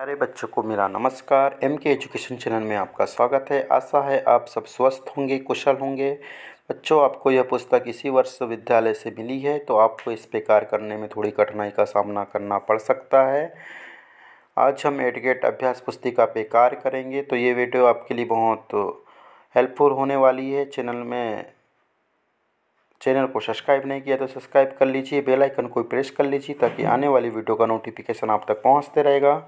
प्यारे बच्चों को मेरा नमस्कार एम के एजुकेशन चैनल में आपका स्वागत है आशा है आप सब स्वस्थ होंगे कुशल होंगे बच्चों आपको यह पुस्तक इसी वर्ष विद्यालय से मिली है तो आपको इस पे कार्य करने में थोड़ी कठिनाई का सामना करना पड़ सकता है आज हम एडगेट अभ्यास पुस्तिका पे कार्य करेंगे तो ये वीडियो आपके लिए बहुत हेल्पफुल होने वाली है चैनल में चैनल को सब्सक्राइब नहीं किया तो सब्सक्राइब कर लीजिए बेल आइकन को प्रेस कर लीजिए ताकि आने वाली वीडियो का नोटिफिकेशन आप तक पहुंचते रहेगा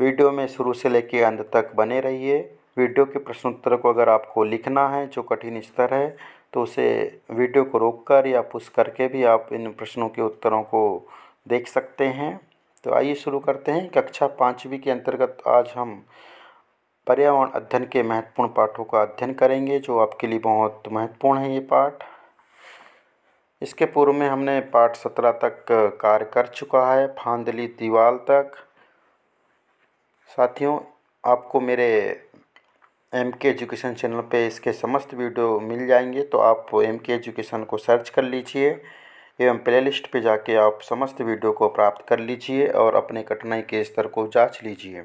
वीडियो में शुरू से लेकर अंत तक बने रहिए वीडियो के प्रश्नोत्तर को अगर आपको लिखना है जो कठिन स्तर है तो उसे वीडियो को रोककर या पुश करके भी आप इन प्रश्नों के उत्तरों को देख सकते हैं तो आइए शुरू करते हैं कक्षा पाँचवीं के अंतर्गत आज हम पर्यावरण अध्ययन के महत्वपूर्ण पाठों का अध्ययन करेंगे जो आपके लिए बहुत महत्वपूर्ण है ये पाठ इसके पूर्व में हमने पाठ सत्रह तक कार्य कर चुका है फांदली दीवाल तक साथियों आपको मेरे एम के एजुकेशन चैनल पे इसके समस्त वीडियो मिल जाएंगे तो आप एम के एजुकेशन को सर्च कर लीजिए एवं प्लेलिस्ट पे जाके आप समस्त वीडियो को प्राप्त कर लीजिए और अपने कठिनाई के स्तर को जांच लीजिए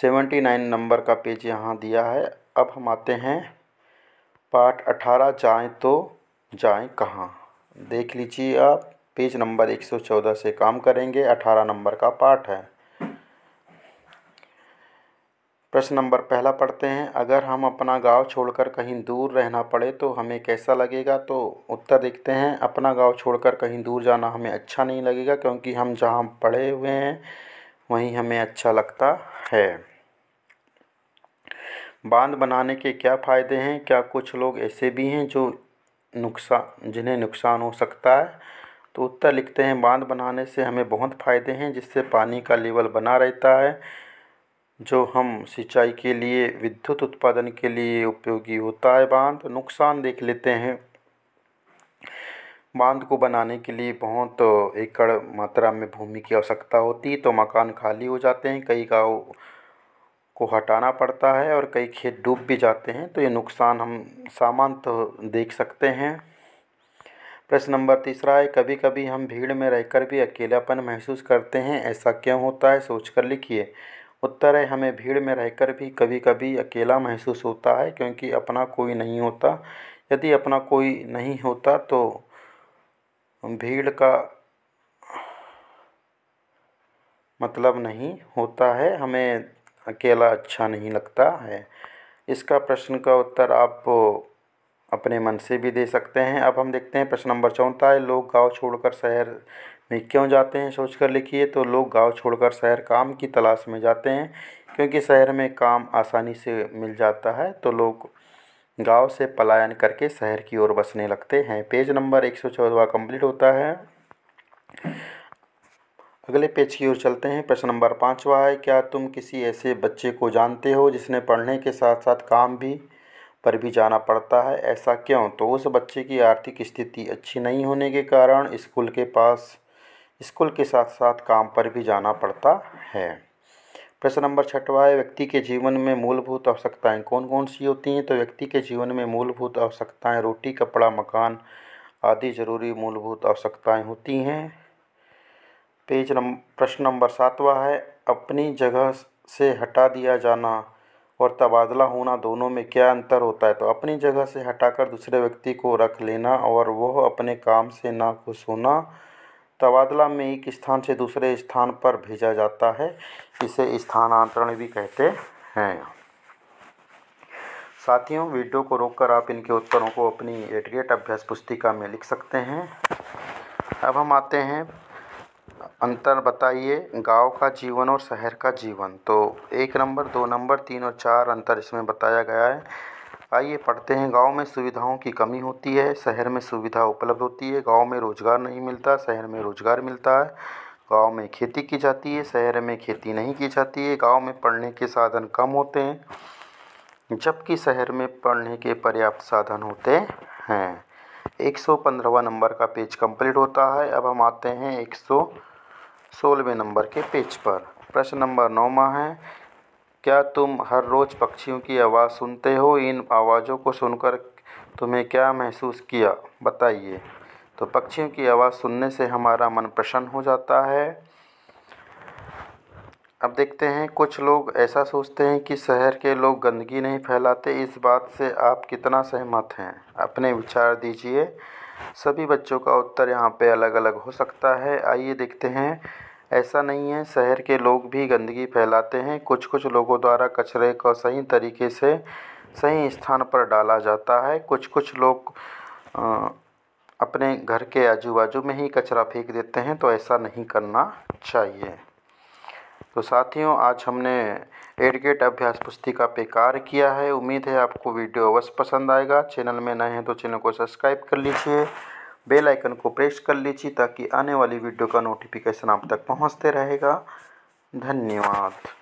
सेवेंटी नाइन नंबर का पेज यहाँ दिया है अब हम आते हैं पार्ट अठारह जाएँ तो जाएँ कहाँ देख लीजिए आप पेज नंबर एक सौ चौदह से काम करेंगे अठारह नंबर का पार्ट है प्रश्न नंबर पहला पढ़ते हैं अगर हम अपना गांव छोड़कर कहीं दूर रहना पड़े तो हमें कैसा लगेगा तो उत्तर देखते हैं अपना गांव छोड़कर कहीं दूर जाना हमें अच्छा नहीं लगेगा क्योंकि हम जहां पढ़े हुए हैं वहीं हमें अच्छा लगता है बांध बनाने के क्या फ़ायदे हैं क्या कुछ लोग ऐसे भी हैं जो नुकसान जिन्हें नुकसान हो सकता है तो उत्तर लिखते हैं बांध बनाने से हमें बहुत फ़ायदे हैं जिससे पानी का लेवल बना रहता है जो हम सिंचाई के लिए विद्युत उत्पादन के लिए उपयोगी होता है बांध नुकसान देख लेते हैं बांध को बनाने के लिए बहुत एकड़ मात्रा में भूमि की आवश्यकता होती है तो मकान खाली हो जाते हैं कई गाँव को हटाना पड़ता है और कई खेत डूब भी जाते हैं तो ये नुकसान हम तो देख सकते हैं प्रश्न नंबर तीसरा है कभी कभी हम भीड़ में रहकर भी अकेलापन महसूस करते हैं ऐसा क्यों होता है सोच कर लिखिए उत्तर है हमें भीड़ में रह कर भी कभी कभी अकेला महसूस होता है क्योंकि अपना कोई नहीं होता यदि अपना कोई नहीं होता तो भीड़ का मतलब नहीं होता है हमें अकेला अच्छा नहीं लगता है इसका प्रश्न का उत्तर आप अपने मन से भी दे सकते हैं अब हम देखते हैं प्रश्न नंबर चौथा है लोग गांव छोड़कर शहर नहीं क्यों जाते हैं सोच कर लिखिए तो लोग गाँव छोड़कर शहर काम की तलाश में जाते हैं क्योंकि शहर में काम आसानी से मिल जाता है तो लोग गाँव से पलायन करके शहर की ओर बसने लगते हैं पेज नंबर एक सौ कम्प्लीट होता है अगले पेज की ओर चलते हैं प्रश्न नंबर पाँचवा है क्या तुम किसी ऐसे बच्चे को जानते हो जिसने पढ़ने के साथ साथ काम भी पर भी जाना पड़ता है ऐसा क्यों तो उस बच्चे की आर्थिक स्थिति अच्छी नहीं होने के कारण स्कूल के पास स्कूल के साथ साथ काम पर भी जाना पड़ता है प्रश्न नंबर छठवा है व्यक्ति के जीवन में मूलभूत आवश्यकताएं कौन कौन सी होती हैं तो व्यक्ति के जीवन में मूलभूत आवश्यकताएं रोटी कपड़ा मकान आदि जरूरी मूलभूत आवश्यकताएं होती हैं पेज नंबर प्रश्न नंबर सातवा है अपनी जगह से हटा दिया जाना और तबादला होना दोनों में क्या अंतर होता है तो अपनी जगह से हटाकर दूसरे व्यक्ति को रख लेना और वह अपने काम से ना खुश होना तबादला में एक स्थान से दूसरे स्थान पर भेजा जाता है इसे स्थानांतरण भी कहते हैं साथियों वीडियो को रोककर आप इनके उत्तरों को अपनी एटगेट अभ्यास पुस्तिका में लिख सकते हैं अब हम आते हैं अंतर बताइए गांव का जीवन और शहर का जीवन तो एक नंबर दो नंबर तीन और चार अंतर इसमें बताया गया है आइए पढ़ते हैं गांव में सुविधाओं की कमी होती है शहर में सुविधा उपलब्ध होती है गांव में रोज़गार नहीं मिलता शहर में रोज़गार मिलता है गांव में खेती की जाती है शहर में खेती नहीं की जाती है गांव में पढ़ने के साधन कम होते हैं जबकि शहर में पढ़ने के पर्याप्त साधन होते हैं एक सौ पंद्रहवा नंबर का पेज कम्प्लीट होता है अब हम आते हैं एक सौ सोलहवें नंबर के पेज पर प्रश्न नंबर नौवा है क्या तुम हर रोज़ पक्षियों की आवाज़ सुनते हो इन आवाज़ों को सुनकर तुम्हें क्या महसूस किया बताइए तो पक्षियों की आवाज़ सुनने से हमारा मन प्रसन्न हो जाता है अब देखते हैं कुछ लोग ऐसा सोचते हैं कि शहर के लोग गंदगी नहीं फैलाते इस बात से आप कितना सहमत हैं अपने विचार दीजिए सभी बच्चों का उत्तर यहाँ पे अलग अलग हो सकता है आइए देखते हैं ऐसा नहीं है शहर के लोग भी गंदगी फैलाते हैं कुछ कुछ लोगों द्वारा कचरे को सही तरीके से सही स्थान पर डाला जाता है कुछ कुछ लोग अपने घर के आजू बाजू में ही कचरा फेंक देते हैं तो ऐसा नहीं करना चाहिए तो साथियों आज हमने एडगेट अभ्यास पुस्तिका पे कार्य किया है उम्मीद है आपको वीडियो अवश्य पसंद आएगा चैनल में नए हैं तो चैनल को सब्सक्राइब कर लीजिए बेल आइकन को प्रेस कर लीजिए ताकि आने वाली वीडियो का नोटिफिकेशन आप तक पहुंचते रहेगा धन्यवाद